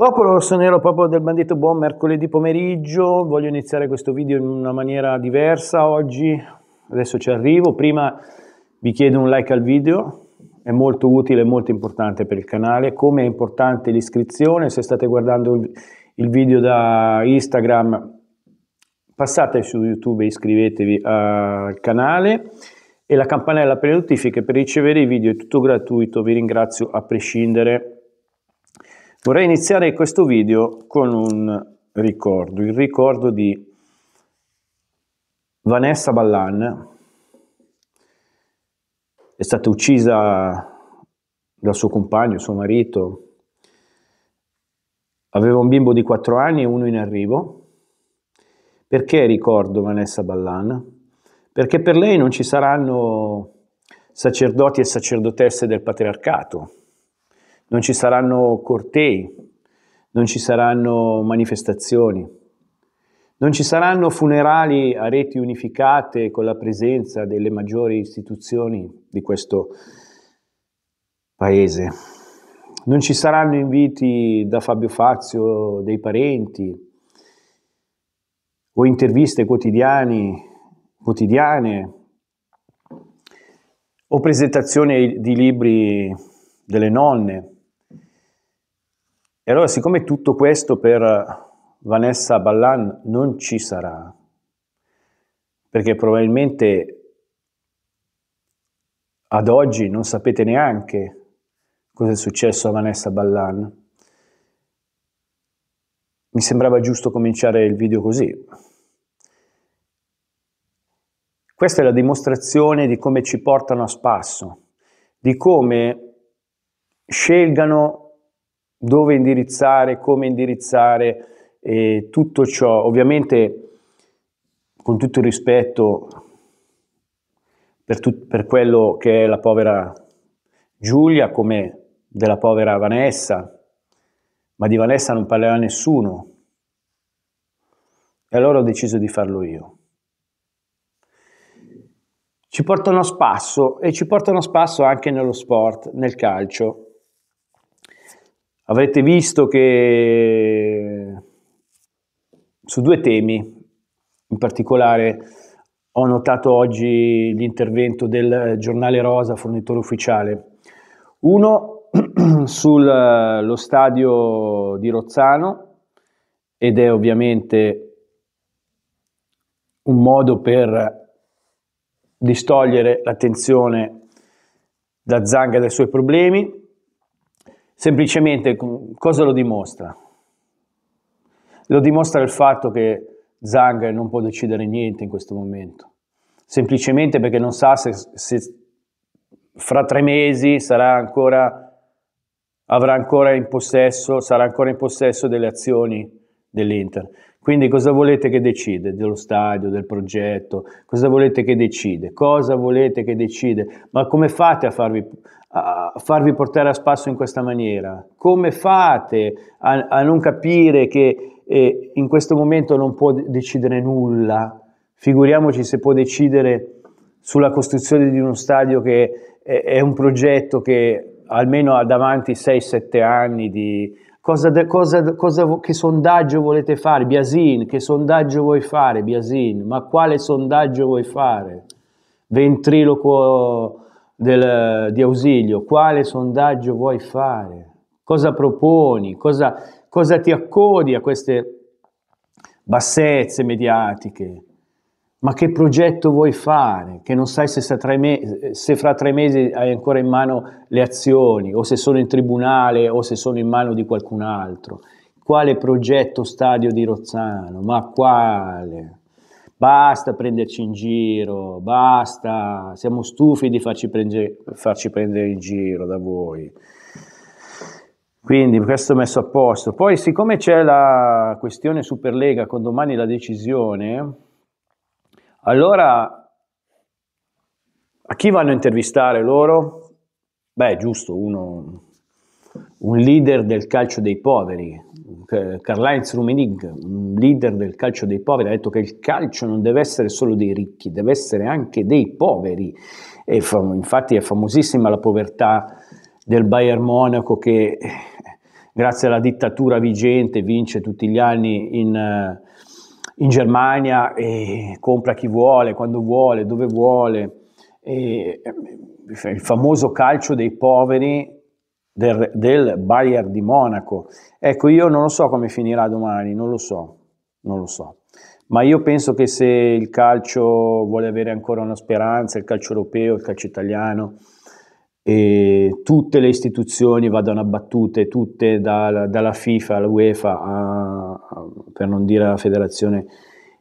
Popolo l'orso nero proprio del bandito, buon mercoledì pomeriggio, voglio iniziare questo video in una maniera diversa oggi, adesso ci arrivo, prima vi chiedo un like al video, è molto utile e molto importante per il canale, come è importante l'iscrizione, se state guardando il video da Instagram passate su YouTube e iscrivetevi al canale e la campanella per le notifiche per ricevere i video, è tutto gratuito, vi ringrazio a prescindere. Vorrei iniziare questo video con un ricordo, il ricordo di Vanessa Ballan, è stata uccisa dal suo compagno, suo marito, aveva un bimbo di 4 anni e uno in arrivo. Perché ricordo Vanessa Ballan? Perché per lei non ci saranno sacerdoti e sacerdotesse del patriarcato, non ci saranno cortei, non ci saranno manifestazioni, non ci saranno funerali a reti unificate con la presenza delle maggiori istituzioni di questo paese, non ci saranno inviti da Fabio Fazio dei parenti o interviste quotidiane, quotidiane o presentazioni di libri delle nonne. E allora, siccome tutto questo per eh, Vanessa Ballan non ci sarà, perché probabilmente ad oggi non sapete neanche cosa è successo a Vanessa Ballan, mi sembrava giusto cominciare il video così. Questa è la dimostrazione di come ci portano a spasso, di come scelgano dove indirizzare, come indirizzare, e tutto ciò. Ovviamente, con tutto il rispetto per, tu, per quello che è la povera Giulia, come della povera Vanessa, ma di Vanessa non parlerà nessuno. E allora ho deciso di farlo io. Ci portano a spasso e ci portano a spasso anche nello sport, nel calcio avrete visto che su due temi in particolare ho notato oggi l'intervento del giornale Rosa, fornitore ufficiale. Uno sullo eh, stadio di Rozzano ed è ovviamente un modo per distogliere l'attenzione da Zanga dai suoi problemi Semplicemente cosa lo dimostra? Lo dimostra il fatto che Zhang non può decidere niente in questo momento, semplicemente perché non sa se, se fra tre mesi ancora, avrà ancora in possesso, sarà ancora in possesso delle azioni dell'Inter. Quindi cosa volete che decide dello stadio, del progetto? Cosa volete che decide? Cosa volete che decide? Ma come fate a farvi, a farvi portare a spasso in questa maniera? Come fate a, a non capire che eh, in questo momento non può decidere nulla? Figuriamoci se può decidere sulla costruzione di uno stadio che è, è un progetto che almeno ha davanti 6-7 anni di Cosa, cosa, cosa, che sondaggio volete fare? Biasin, che sondaggio vuoi fare, Biasin? Ma quale sondaggio vuoi fare? Ventriloquo del, di ausilio, quale sondaggio vuoi fare? Cosa proponi? Cosa, cosa ti accodi a queste bassezze mediatiche? ma che progetto vuoi fare, che non sai se, me- se, fra tre mesi hai ancora in mano le azioni o se sono in tribunale o se sono in mano di qualcun altro. Quale progetto stadio di Rozzano? Ma quale? Basta prenderci in giro, basta, siamo stufi di farci, prende- farci prendere in giro da voi. Quindi questo messo a posto. Poi siccome c'è la questione Superlega con domani la decisione, allora, a chi vanno a intervistare loro? Beh, giusto, uno, un leader del calcio dei poveri. Karl-Heinz Rummenigge, un leader del calcio dei poveri, ha detto che il calcio non deve essere solo dei ricchi, deve essere anche dei poveri. E infatti è famosissima la povertà del Bayern Monaco che eh, grazie alla dittatura vigente vince tutti gli anni in, eh, in Germania e compra chi vuole, quando vuole, dove vuole. E eh, il famoso calcio dei poveri del, del Bayern di Monaco. Ecco, io non lo so come finirà domani, non lo so, non lo so. Ma io penso che se il calcio vuole avere ancora una speranza, il calcio europeo, il calcio italiano, e tutte le istituzioni vadano abbattute, tutte da, dalla FIFA all'UEFA, a, a, per non dire la Federazione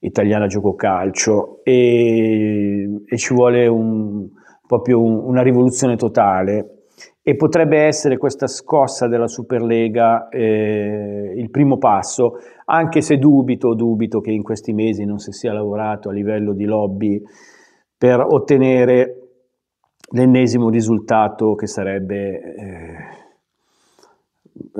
Italiana Gioco Calcio, e, e ci vuole un, proprio un, una rivoluzione totale. E potrebbe essere questa scossa della Superlega eh, il primo passo, anche se dubito, dubito che in questi mesi non si sia lavorato a livello di lobby per ottenere l'ennesimo risultato che sarebbe eh,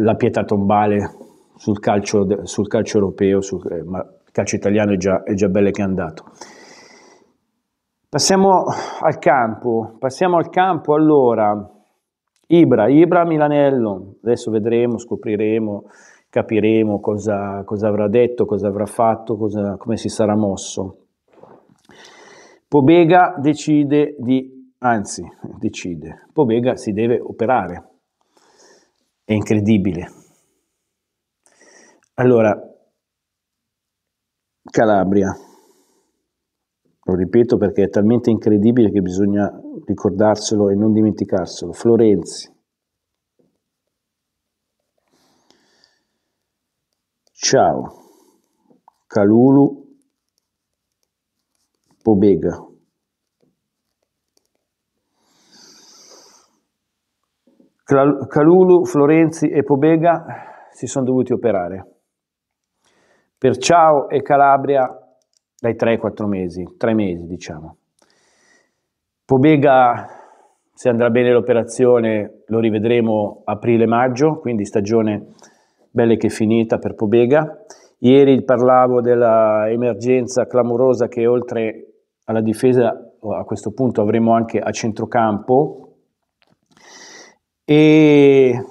la pietra tombale sul calcio, sul calcio europeo, sul, eh, ma il calcio italiano è già, è già bello che è andato. Passiamo al campo, passiamo al campo allora. Ibra, Ibra Milanello, adesso vedremo, scopriremo, capiremo cosa, cosa avrà detto, cosa avrà fatto, cosa, come si sarà mosso. Pobega decide di anzi decide, Povega si deve operare. È incredibile. Allora, Calabria, lo ripeto perché è talmente incredibile che bisogna ricordarselo e non dimenticarselo, Florenzi, ciao, Calulu, Pobega, Calulu, Florenzi e Pobega si sono dovuti operare. Per Ciao e Calabria dai 3-4 mesi, 3 mesi diciamo. Pobega, se andrà bene l'operazione, lo rivedremo aprile-maggio, quindi stagione bella che finita per Pobega. Ieri parlavo dell'emergenza clamorosa che oltre alla difesa a questo punto avremo anche a centrocampo, e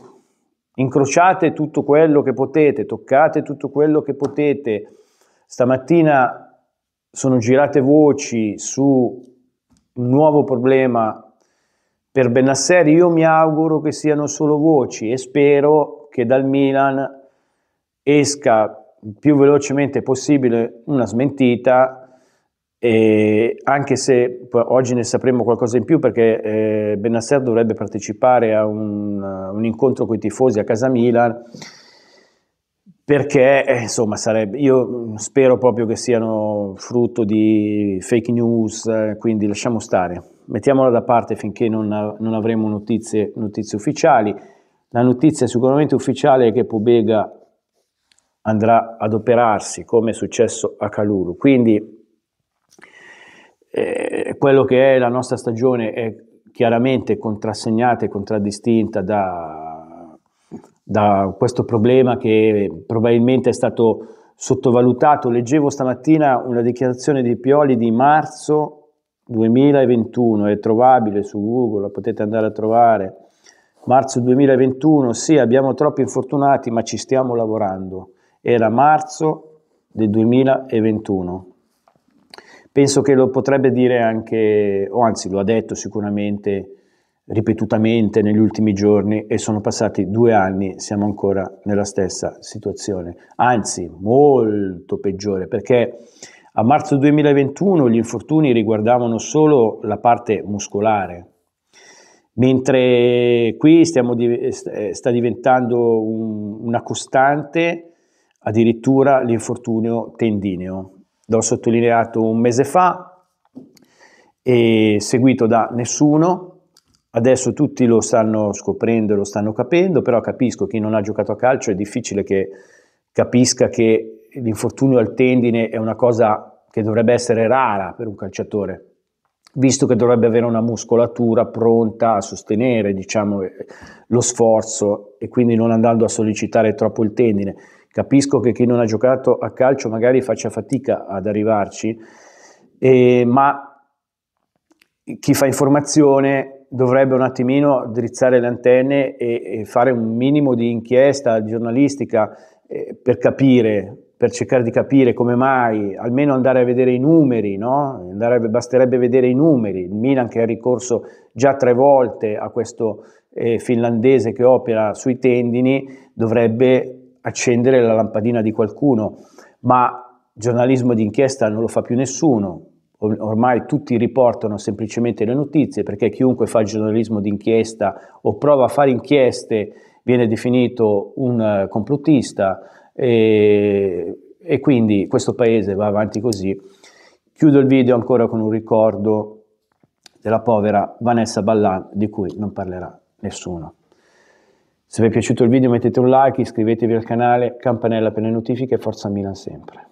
incrociate tutto quello che potete, toccate tutto quello che potete. Stamattina sono girate voci su un nuovo problema per Benasser. Io mi auguro che siano solo voci e spero che dal Milan esca il più velocemente possibile una smentita e anche se oggi ne sapremo qualcosa in più perché eh, Benasser dovrebbe partecipare a un, un, incontro con i tifosi a casa Milan perché eh, insomma sarebbe, io spero proprio che siano frutto di fake news, eh, quindi lasciamo stare, mettiamola da parte finché non, non avremo notizie, notizie, ufficiali. La notizia sicuramente ufficiale è che Pubega andrà ad operarsi come è successo a Caluru, quindi eh, quello che è la nostra stagione è chiaramente contrassegnata e contraddistinta da, da questo problema che probabilmente è stato sottovalutato. Leggevo stamattina una dichiarazione di Pioli di marzo 2021, è trovabile su Google, la potete andare a trovare. Marzo 2021, sì, abbiamo troppi infortunati, ma ci stiamo lavorando. Era marzo del 2021. Penso che lo potrebbe dire anche, o anzi lo ha detto sicuramente ripetutamente negli ultimi giorni e sono passati due anni, siamo ancora nella stessa situazione, anzi molto peggiore perché a marzo 2021 gli infortuni riguardavano solo la parte muscolare, mentre qui stiamo, eh, sta diventando un, una costante addirittura l'infortunio tendineo l'ho sottolineato un mese fa, e seguito da nessuno, adesso tutti lo stanno scoprendo e lo stanno capendo, però capisco chi non ha giocato a calcio è difficile che capisca che l'infortunio al tendine è una cosa che dovrebbe essere rara per un calciatore, visto che dovrebbe avere una muscolatura pronta a sostenere diciamo, eh, lo sforzo e quindi non andando a sollecitare troppo il tendine. Capisco che chi non ha giocato a calcio magari faccia fatica ad arrivarci, eh, ma chi fa informazione dovrebbe un attimino drizzare le antenne e, e fare un minimo di inchiesta giornalistica eh, per capire, per cercare di capire come mai, almeno andare a vedere i numeri, no? andare, basterebbe vedere i numeri, il Milan che ha ricorso già tre volte a questo eh, finlandese che opera sui tendini dovrebbe accendere la lampadina di qualcuno, ma giornalismo d'inchiesta non lo fa più nessuno. Ormai tutti riportano semplicemente le notizie perché chiunque fa giornalismo d'inchiesta o prova a fare inchieste viene definito un eh, complottista e, e quindi questo paese va avanti così. Chiudo il video ancora con un ricordo della povera Vanessa Ballan di cui non parlerà nessuno. Se vi è piaciuto il video mettete un like, iscrivetevi al canale, campanella per le notifiche e forza Milan sempre.